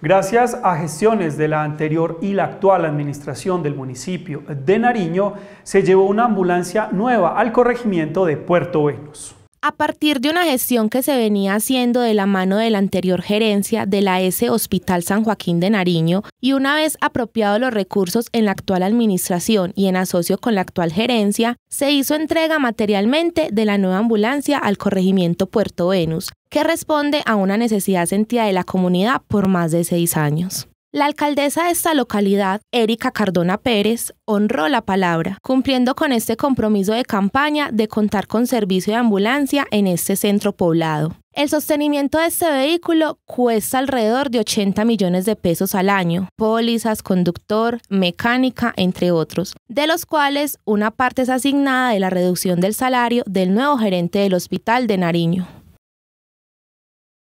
Gracias a gestiones de la anterior y la actual administración del municipio de Nariño, se llevó una ambulancia nueva al corregimiento de Puerto Venus. A partir de una gestión que se venía haciendo de la mano de la anterior gerencia de la S Hospital San Joaquín de Nariño y una vez apropiados los recursos en la actual administración y en asocio con la actual gerencia, se hizo entrega materialmente de la nueva ambulancia al corregimiento Puerto Venus, que responde a una necesidad sentida de la comunidad por más de seis años. La alcaldesa de esta localidad, Erika Cardona Pérez, honró la palabra, cumpliendo con este compromiso de campaña de contar con servicio de ambulancia en este centro poblado. El sostenimiento de este vehículo cuesta alrededor de 80 millones de pesos al año, pólizas, conductor, mecánica, entre otros, de los cuales una parte es asignada de la reducción del salario del nuevo gerente del hospital de Nariño.